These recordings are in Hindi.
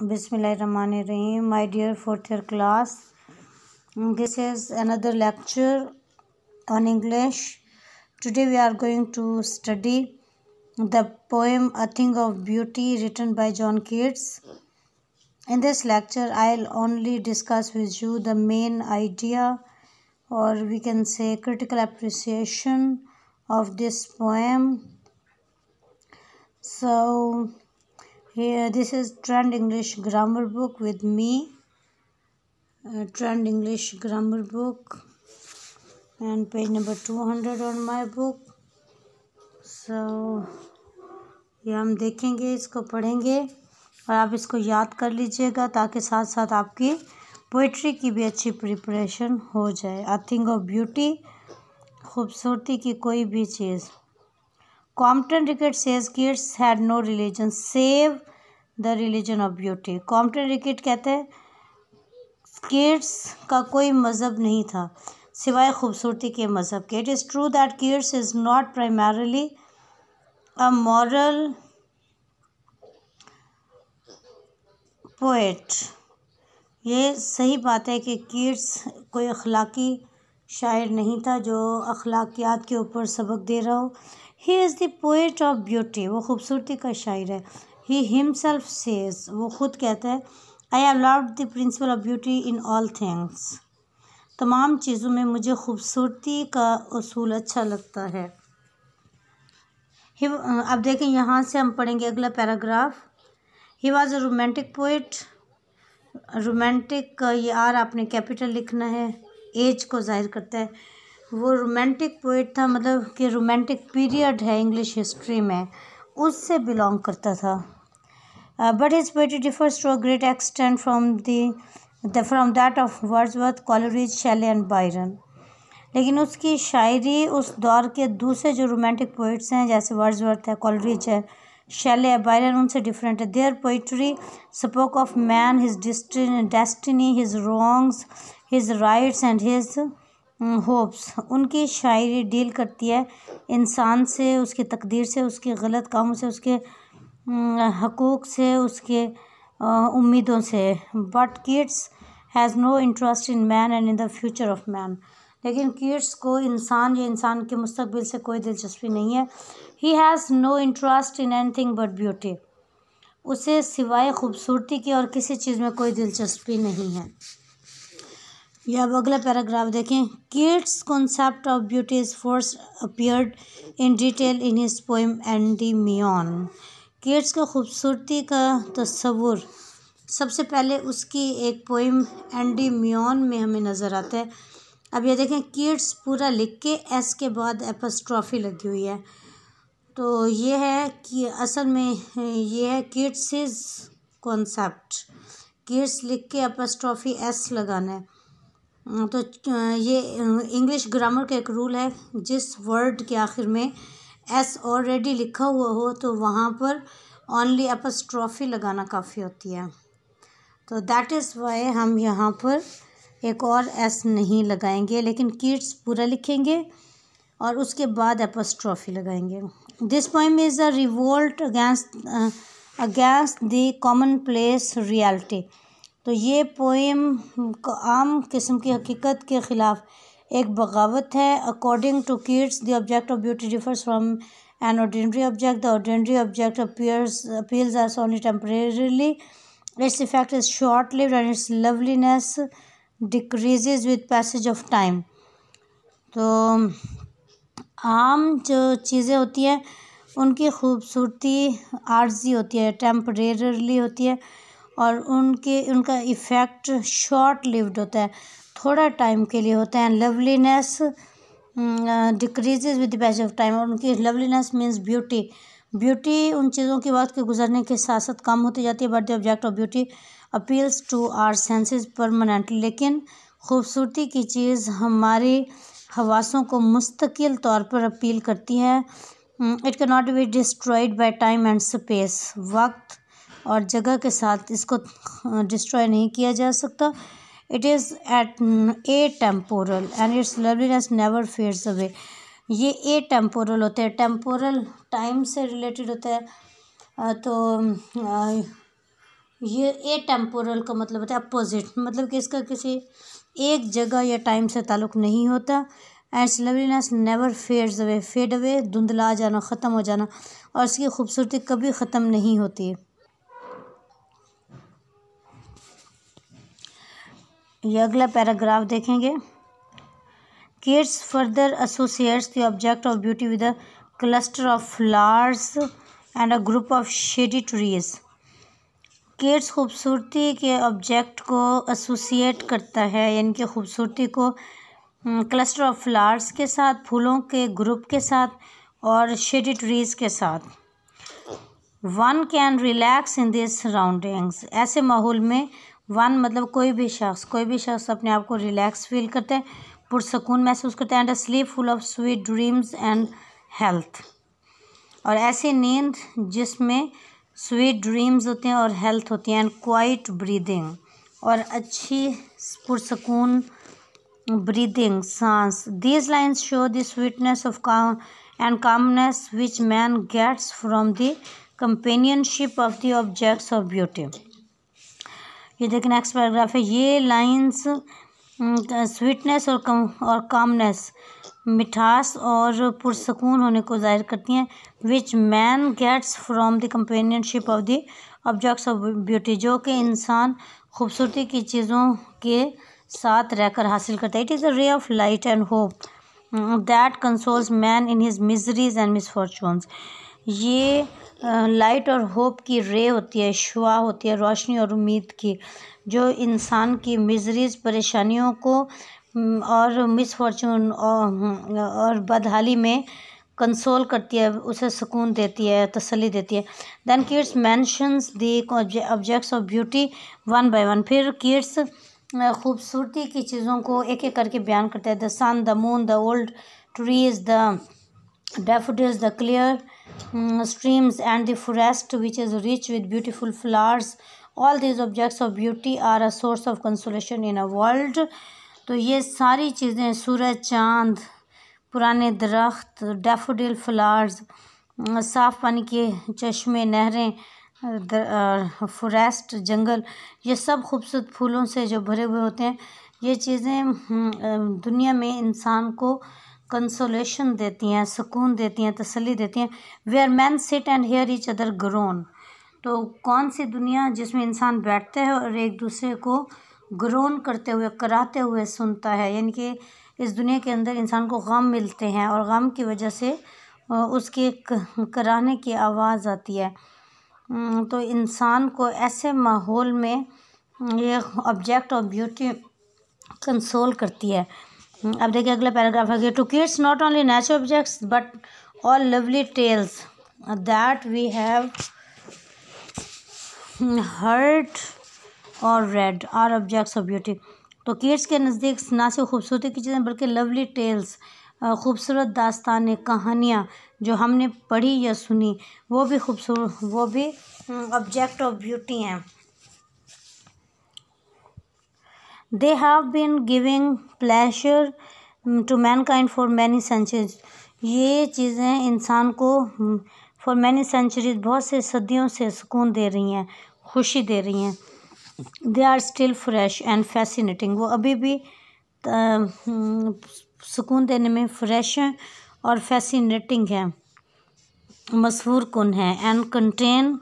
Bismillahirrahmanirrahim. My dear fourth year class, this is another lecture on English. Today we are going to study the poem A Thing of Beauty written by John Keats. In this lecture, I'll only discuss with you the main idea or we can say critical appreciation of this poem. So, here this is trend english grammar book with me uh, trend english grammar book and page number 200 on my book so ये हम देखेंगे इसको पढ़ेंगे और आप इसको याद कर लीजिएगा ताकि साथ साथ आपकी पोइट्री की भी अच्छी प्रिपरेशन हो जाए आई थिंक ऑफ ब्यूटी खूबसूरती की कोई भी चीज़ Compton Rickett says kids had no religion save the religion of beauty. Compton Rickett कहते हैं किड्स का कोई मज़हब नहीं था सिवाय खूबसूरती के मज़हब के it is true that Keats is not primarily a moral poet ये सही बात है कि किड्स कोई अखलाकी शायर नहीं था जो अखलाकियात के ऊपर सबक दे रहा हो he is the poet of beauty वो खूबसूरती का शायर है ही हिमसेल्फ सेज वो ख़ुद कहता है I have love the principle of beauty in all things तमाम चीज़ों में मुझे खूबसूरती का असूल अच्छा लगता है uh, अब देखें यहाँ से हम पढ़ेंगे अगला paragraph he was a romantic poet romantic ये आर आपने कैपिटल लिखना है एज को जाहिर करता है वो रोमांटिक पोइट था मतलब कि रोमांटिक पीरियड है इंग्लिश हिस्ट्री में उससे बिलोंग करता था but his poetry differs to a great extent from the from that of Wordsworth Coleridge Shelley and Byron लेकिन उसकी शायरी उस दौर के दूसरे जो रोमांटिक पोइट्स हैं जैसे वर्ड्सवर्थ है कॉलरीज है शैले बायरन उनसे डिफरेंट है their poetry spoke of man his destiny his wrongs his rights and his hopes उनकी शायरी डील करती है इंसान से उसकी तकदीर से उसके गलत कामों से उसके हकूक़ से उसके उम्मीदों से but Keats has no interest in man and in the future of man लेकिन किड्स को इंसान या इंसान के मुस्तबिल से कोई दिलचस्पी नहीं है he has no interest in anything but beauty उसे सिवाय खूबसूरती की और किसी चीज़ में कोई दिलचस्पी नहीं है या अब अगला पैराग्राफ देखें Keats concept of beauty is force appeared in detail in his poem Endymion Keats का खूबसूरती का तस्वुर सबसे पहले उसकी एक पोइम एंडी मियन में हमें नज़र आता है अब ये देखें किड्स पूरा लिख के एस के बाद एपस्ट्रॉफी लगी हुई है तो ये है कि असल में ये है किड्स इज़ कॉन्सेप्ट किड्स लिख के एपस्ट्रॉफी एस लगाना है तो ये इंग्लिश ग्रामर का एक रूल है जिस वर्ड के आखिर में एस ऑलरेडी लिखा हुआ हो तो वहाँ पर ओनली अपस्ट्रॉफी लगाना काफ़ी होती है तो दैट इज़ वाई हम यहाँ पर एक और एस नहीं लगाएंगे लेकिन किड्स पूरा लिखेंगे और उसके बाद अपस्ट्रॉफी लगाएंगे this point is a revolt against against the commonplace reality तो ये पोइम आम किस्म की हकीकत के ख़िलाफ़ एक बगावत है according to Keats the object of beauty differs from an ordinary object the ordinary object appears appeals our सोनी temporarily its effect is short live and its loveliness decrease with passage of time तो आम जो चीज़ें होती हैं उनकी खूबसूरती आर्जी होती है टेम्परेरली होती है और उनके उनका इफ़ेक्ट शॉर्ट लिव्ड होता है थोड़ा टाइम के लिए होता है loveliness decreases with patch of time और उनकी लवलीनेस मीन्स ब्यूटी ब्यूटी उन चीज़ों की वक्त के गुजरने के साथ साथ कम होती जाती है but the object of beauty appeals to our senses permanently लेकिन खूबसूरती की चीज़ हमारे हवासों को मुस्तकिल तौर पर अपील करती है it can not be destroyed by time and space वक्त और जगह के साथ इसको डिस्ट्रॉय नहीं किया जा सकता it is atemporal and its loveliness never fades away ये ए टेम्पोरल होते हैं टेम्पोरल टाइम से रिलेटेड होता है तो ये ए टेम्पोरल का मतलब होता है अपोजिट मतलब कि इसका किसी एक जगह या टाइम से ताल्लुक नहीं होता and loveliness never fades away fade away धुंधला जाना ख़त्म हो जाना और इसकी खूबसूरती कभी ख़त्म नहीं होती ये अगला पैराग्राफ देखेंगे Keats further associates the object of beauty with a cluster of flowers and a group of shady trees Keats खूबसूरती के ऑब्जेक्ट को एसोसिएट करता है यानी कि खूबसूरती को क्लस्टर ऑफ फ्लावर्स के साथ फूलों के ग्रुप के साथ और शेडी ट्रीज़ के साथ one can relax in this surroundings ऐसे माहौल में वन मतलब कोई भी शख्स कोई भी शख्स अपने आप को रिलैक्स फील करते हैं पुरसकून महसूस करते हैं and sleep full of sweet dreams and health और ऐसी नींद जिसमें स्वीट ड्रीम्स होते हैं और हेल्थ होती है एंड क्वाइट ब्रीदिंग और अच्छी पुरसकून ब्रीदिंग सांस these lines show the sweetness of calm and calmness which man gets from the companionship of the objects of beauty ये देखें नेक्स्ट पैराग्राफ है ये लाइंस स्वीटनेस और कम और कामनेस मिठास और पुरसकून होने को जाहिर करती हैं which man gets from the companionship of the objects of beauty जो कि इंसान खूबसूरती की चीज़ों के साथ रहकर हासिल करता है it is a ray of light and hope that consoles man in his miseries and misfortunes ये लाइट और होप की रे होती है शुआ होती है रोशनी और उम्मीद की जो इंसान की मिजरीज परेशानियों को और मिसफॉर्चून हम्म, और बदहाली में कंसोल करती है उसे सुकून देती है तसली देती है then Keats mentions the objects of beauty one by one फिर किड्स खूबसूरती की चीज़ों को एक एक करके बयान करते हैं the sun the moon the old trees the daffodils the clear um, streams and the forest which is rich with beautiful flowers all these objects of beauty are a source of consolation in a world तो ये सारी चीज़ें सूरज चांद पुराने दरख्त डैफोडिल फ्लावर्स साफ़ पानी के चश्मे नहरें फॉरेस्ट जंगल ये सब खूबसूरत फूलों से जो भरे हुए होते हैं ये चीज़ें दुनिया में इंसान को कंसोलेशन देती हैं सुकून देती हैं तसली देती हैं where men sit and hear each other groan तो कौन सी दुनिया जिसमें इंसान बैठते हैं और एक दूसरे को ग्रोन करते हुए कराते हुए सुनता है यानी कि इस दुनिया के अंदर इंसान को गम मिलते हैं और गम की वजह से उसके कराने की आवाज़ आती है तो इंसान को ऐसे माहौल में ये ऑब्जेक्ट ऑफ ब्यूटी कंसोल करती है हम्म, अब देखिए अगला पैराग्राफ है to Keats not only natural objects but all lovely tales that we have heard or read are objects of beauty तो किड्स के नज़दीक ना सिर्फ खूबसूरती की चीज़ें बल्कि लवली टेल्स खूबसूरत दास्तान कहानियाँ जो हमने पढ़ी या सुनी वो भी खूबसूरत वो भी ऑब्जेक्ट ऑफ ब्यूटी हैं have been giving pleasure to mankind for many centuries ये चीज़ें इंसान को फॉर मैनी सेंचुरीज बहुत से सदियों से सुकून दे रही हैं खुशी दे रही हैं they are still fresh and fascinating वो अभी भी mm, सुकून देने में फ्रेश हैं और फैसिनेटिंग हैं मशहूर कन है and contain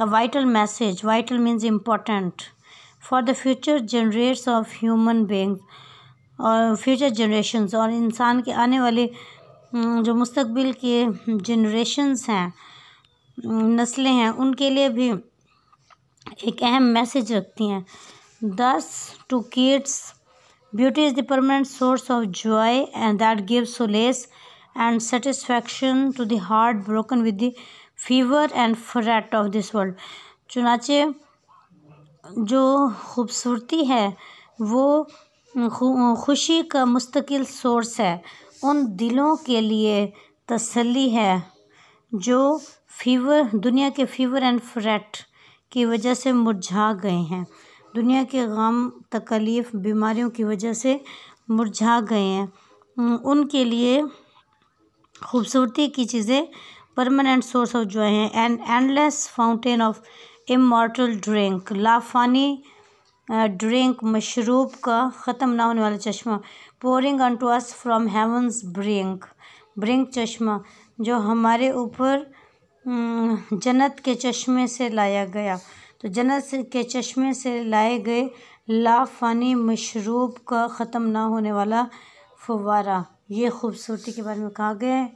a vital message vital means important for the future generations of human being और फ्यूचर जनरेशन और इंसान के आने वाले जो मुस्तबिल के जनरेशन्स हैं नस्लें हैं उनके लिए भी एक अहम मैसेज रखती हैं thus to Keats beauty is the permanent source of joy and that give solace and satisfaction to the heart broken with the fever and fret of this world चुनाचे जो ख़ूबसूरती है वो ख़ुशी का मुस्तकिल सोर्स है उन दिलों के लिए तसल्ली है जो फ़ीवर दुनिया के फ़ीवर एंड फ्रेट की वजह से मुरझा गए हैं दुनिया के गम तकलीफ़ बीमारियों की वजह से मुरझा गए हैं उनके लिए खूबसूरती की चीज़ें परमानेंट सोर्स ऑफ जो है and endless fountain of immortal drink लाफानी ड्रिंक मशरूब का ख़त्म ना होने वाला चश्मा pouring to us from heaven's brink brink चश्मा जो हमारे ऊपर जन्नत के चश्मे से लाया गया तो जन्नत के चश्मे से लाए गए लाफानी मशरूब का ख़त्म ना होने वाला फवारा ये खूबसूरती के बारे में कहा गया है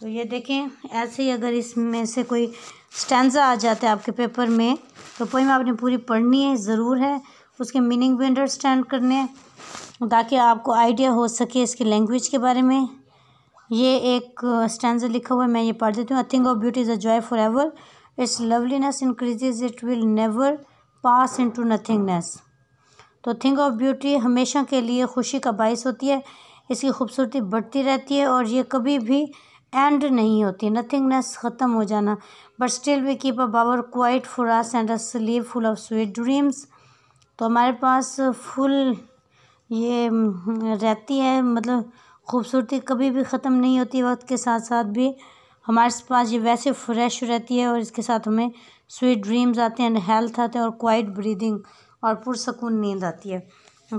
तो ये देखें ऐसे ही अगर इसमें से कोई स्टैंडा आ जाता है आपके पेपर में तो पोइम आपने पूरी पढ़नी है ज़रूर है उसके मीनिंग भी अंडरस्टैंड करने हैं ताकि आपको आइडिया हो सके इसकी लैंग्वेज के बारे में ये एक स्टैंडा लिखा हुआ है मैं ये पढ़ देती हूँ a thing of beauty is a joy forever its loveliness increases it will never pass into nothingness तो थिंग ऑफ ब्यूटी हमेशा के लिए खुशी का बायस होती है इसकी खूबसूरती बढ़ती रहती है और ये कभी भी एंड नहीं होती नथिंगनेस ख़त्म हो जाना but still we keep a bower quiet for us and sleep full of sweet dreams तो हमारे पास फुल ये हम्म, रहती है मतलब खूबसूरती कभी भी ख़त्म नहीं होती वक्त के साथ साथ भी हमारे पास ये वैसे फ्रेश रहती है और इसके साथ हमें स्वीट ड्रीम्स आते हैं एंड हेल्थ आते हैं और क्वाइट ब्रीदिंग और पुरसकून नींद आती है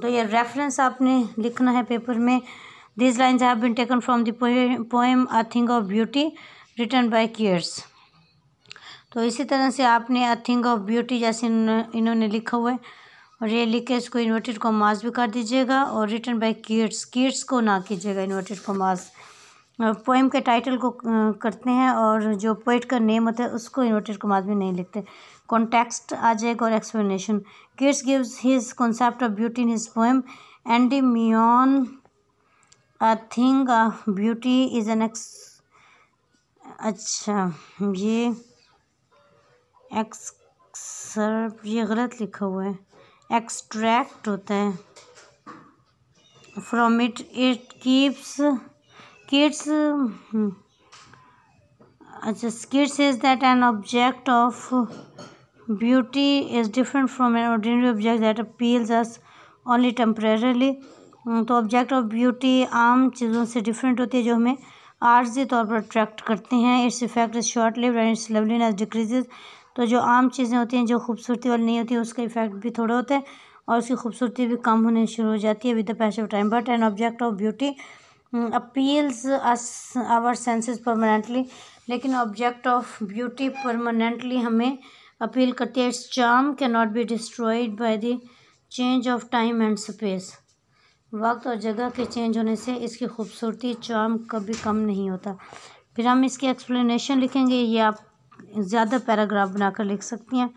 तो ये रेफरेंस आपने लिखना है पेपर में this lines have been taken from the poem a thing of beauty written by Keats तो इसी तरह से आपने अ थिंग ऑफ ब्यूटी जैसे इन्होंने लिखा हुआ है और ये लिख के इसको इन्वर्टेड कॉमास भी कर दीजिएगा और रिटर्न बाय किड्स किड्स को ना कीजिएगा इन्वर्टेड कॉमास पोइम के टाइटल को करते हैं और जो पोइट का नेम होता है उसको इन्वर्टेड कॉमास में नहीं लिखते कॉन्टेक्स्ट आ जाएगा और explanation Keats gives his concept of beauty in his poem Endymion a thing of beauty is an ex अच्छा ये एक्स ये गलत लिखा हुआ है एक्सट्रैक्ट होता है from it it keeps Keats hmm. अच्छा Keats is that an object of beauty is different from an ordinary object that appeals us only temporarily hmm, तो ऑब्जेक्ट ऑफ ब्यूटी आम चीज़ों से डिफरेंट होती है जो हमें आर्जी तौर पर अट्रैक्ट करते हैं its effect is short live and its loveliness decreases तो जो आम चीज़ें होती हैं जो खूबसूरती वाली नहीं होती उसका इफेक्ट भी थोड़ा होता है और उसकी खूबसूरती भी कम होने शुरू हो जाती है with the passage of time but an object of beauty appeals us our senses permanently लेकिन ऑब्जेक्ट ऑफ ब्यूटी परमानेंटली हमें अपील करती है its charm can not be destroyed by the change of time and space वक्त और जगह के चेंज होने से इसकी खूबसूरती चार्म कभी कम नहीं होता फिर हम इसकी एक्सप्लेनेशन लिखेंगे ये आप ज़्यादा पैराग्राफ बना कर लिख सकती हैं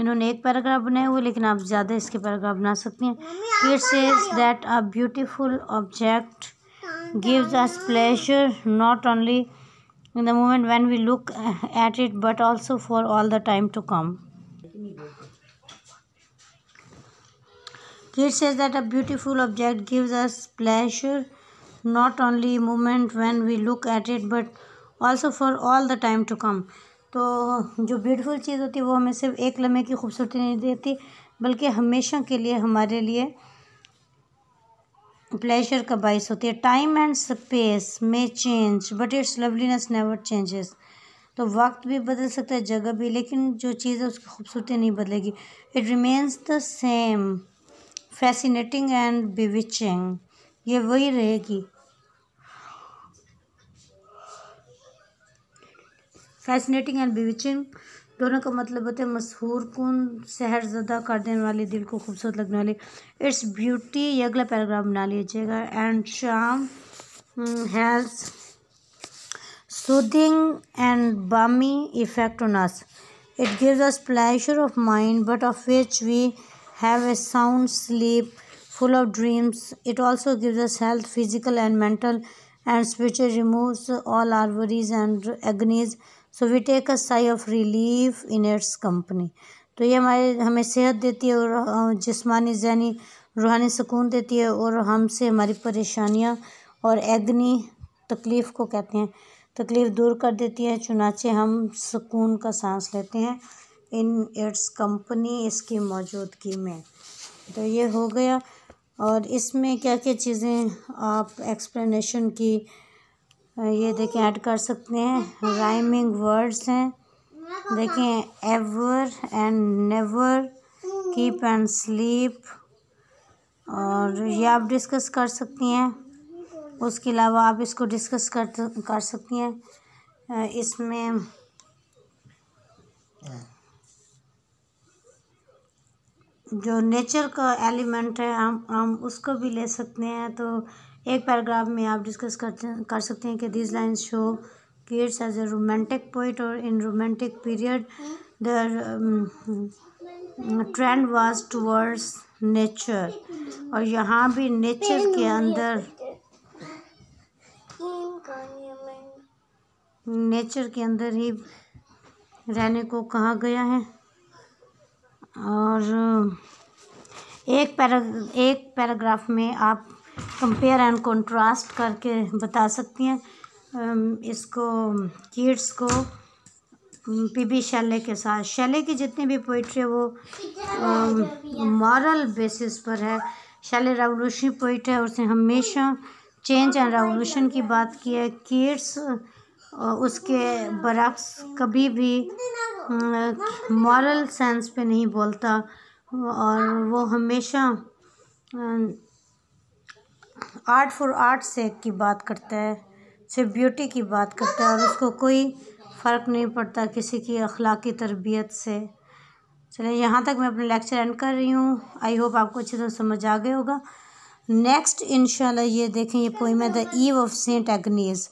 इन्होंने एक पैराग्राफ बनाए हुए लेकिन आप ज़्यादा इसके पैराग्राफ बना सकती हैं Keats says that a beautiful object gives us pleasure not only in the moment when we look at it but also for all the time to come it says that a beautiful object gives us pleasure not only moment when we look at it but also for all the time to come तो जो ब्यूटीफुल चीज़ होती है वो हमें सिर्फ एक लम्हे की खूबसूरती नहीं देती बल्कि हमेशा के लिए हमारे लिए प्लेजर का बायस होती है टाइम एंड स्पेस में change but its loveliness never changes तो वक्त भी बदल सकता है जगह भी लेकिन जो चीज़ है उसकी खूबसूरती नहीं बदलेगी it remains the same fascinating and bewitching ये वही रहेगी फैसिनेटिंग एंड बिविचिंग दोनों का मतलब होता है मशहूर कन सहरजदा कर देने वाले दिल को खूबसूरत लगने वाले इट्स ब्यूटी ये अगला पैराग्राफ बना लीजिएगा and charm has soothing and balmy effect on us it gives us pleasure of mind but of which we have a sound sleep full of dreams it also gives us health physical and mental and spiritual remove all our and agonies so we take a sigh of relief in its company तो ये हमारे हमें सेहत देती है और जिसमानी जहनी रूहानी सुकून देती है और हमसे हमारी परेशानियाँ और एग्नि तकलीफ़ को कहते हैं तकलीफ़ दूर कर देती है चुनाचे हम सुकून का सांस लेते हैं इन इट्स कंपनी इसकी मौजूदगी में तो ये हो गया और इसमें क्या क्या चीज़ें आप एक्सप्लेनेशन की ये देखें ऐड कर सकते हैं राइमिंग वर्ड्स हैं देखें ever and never keep and sleep और ये आप डिस्कस कर सकती हैं उसके अलावा आप इसको डिस्कस कर कर सकती हैं इसमें जो नेचर का एलिमेंट है हम हम उसको भी ले सकते हैं तो एक पैराग्राफ में आप डिस्कस कर सकते हैं कि this line show Keats as a romantic poet और in romantic period the trend was towards nature और यहाँ भी नेचर के अंदर नेचर के अंदर ही रहने को कहा गया है और एक पैरा एक पैराग्राफ में आप कंपेयर एंड कंट्रास्ट करके बता सकती हैं इसको किड्स को पी बी शैले के साथ शैले की जितनी भी पोइट्री है वो मॉरल बेसिस पर है शैले रेवोल्यूशनरी पोइट है उसने हमेशा चेंज एंड रेवोल्यूशन की बात की है किड्स उसके बरक्स कभी भी मॉरल सेंस पे नहीं बोलता और वो हमेशा आर्ट फॉर आर्ट से की बात करता है से ब्यूटी की बात करता है और उसको कोई फ़र्क नहीं पड़ता किसी की अखलाकी तरबियत से चलिए यहाँ तक मैं अपना लेक्चर एंड कर रही हूँ आई होप आपको अच्छे से समझ आ गया होगा नेक्स्ट इन ये देखें ये पोइम है the Eve of Saint Agnes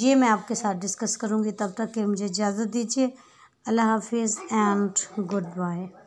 ये मैं आपके साथ डिस्कस करूँगी तब तक के मुझे इजाज़त दीजिए अल्लाह हाफिज़ एंड गुड बाय